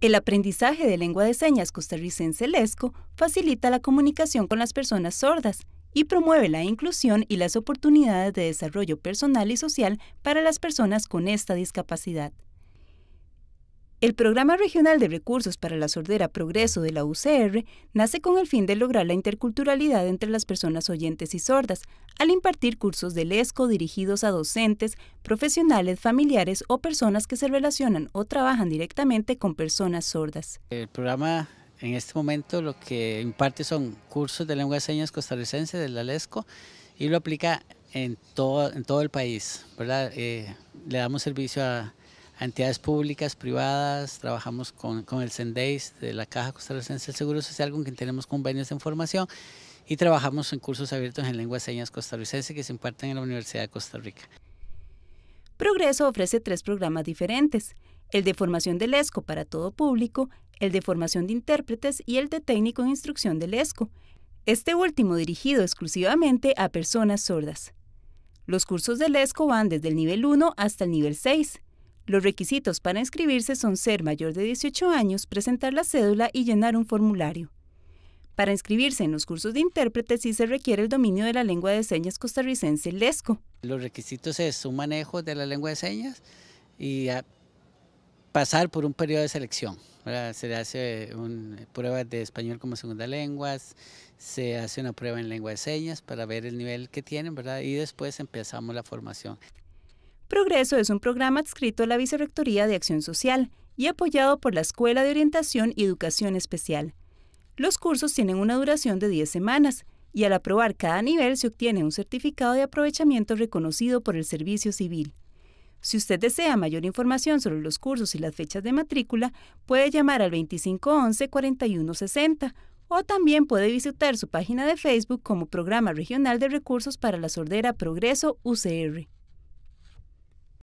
El aprendizaje de lengua de señas costarricense LESCO facilita la comunicación con las personas sordas y promueve la inclusión y las oportunidades de desarrollo personal y social para las personas con esta discapacidad. El Programa Regional de Recursos para la Sordera Progreso de la UCR nace con el fin de lograr la interculturalidad entre las personas oyentes y sordas, al impartir cursos de lesco dirigidos a docentes, profesionales, familiares o personas que se relacionan o trabajan directamente con personas sordas. El programa en este momento lo que imparte son cursos de lengua de señas costarricense de la LESCO y lo aplica en todo, en todo el país. ¿verdad? Eh, le damos servicio a entidades públicas, privadas, trabajamos con, el CENDEIS de la Caja Costarricense del Seguro Social, con quien tenemos convenios de formación y trabajamos en cursos abiertos en lengua de señas costarricense que se imparten en la Universidad de Costa Rica. Progreso ofrece tres programas diferentes, el de formación del ESCO para todo público, el de formación de intérpretes y el de técnico en instrucción del ESCO, este último dirigido exclusivamente a personas sordas. Los cursos del ESCO van desde el nivel 1 hasta el nivel 6, los requisitos para inscribirse son ser mayor de 18 años, presentar la cédula y llenar un formulario. Para inscribirse en los cursos de intérprete sí se requiere el dominio de la lengua de señas costarricense LESCO. Los requisitos es un manejo de la lengua de señas y ah, pasar por un periodo de selección. Se Se hace una prueba de español como segunda lengua, se hace una prueba en lengua de señas para ver el nivel que tienen ¿verdad? y después empezamos la formación. Progreso es un programa adscrito a la Vicerrectoría de Acción Social y apoyado por la Escuela de Orientación y Educación Especial. Los cursos tienen una duración de 10 semanas y al aprobar cada nivel se obtiene un certificado de aprovechamiento reconocido por el Servicio Civil. Si usted desea mayor información sobre los cursos y las fechas de matrícula, puede llamar al 2511-4160 o también puede visitar su página de Facebook como Programa Regional de Recursos para la Sordera Progreso UCR.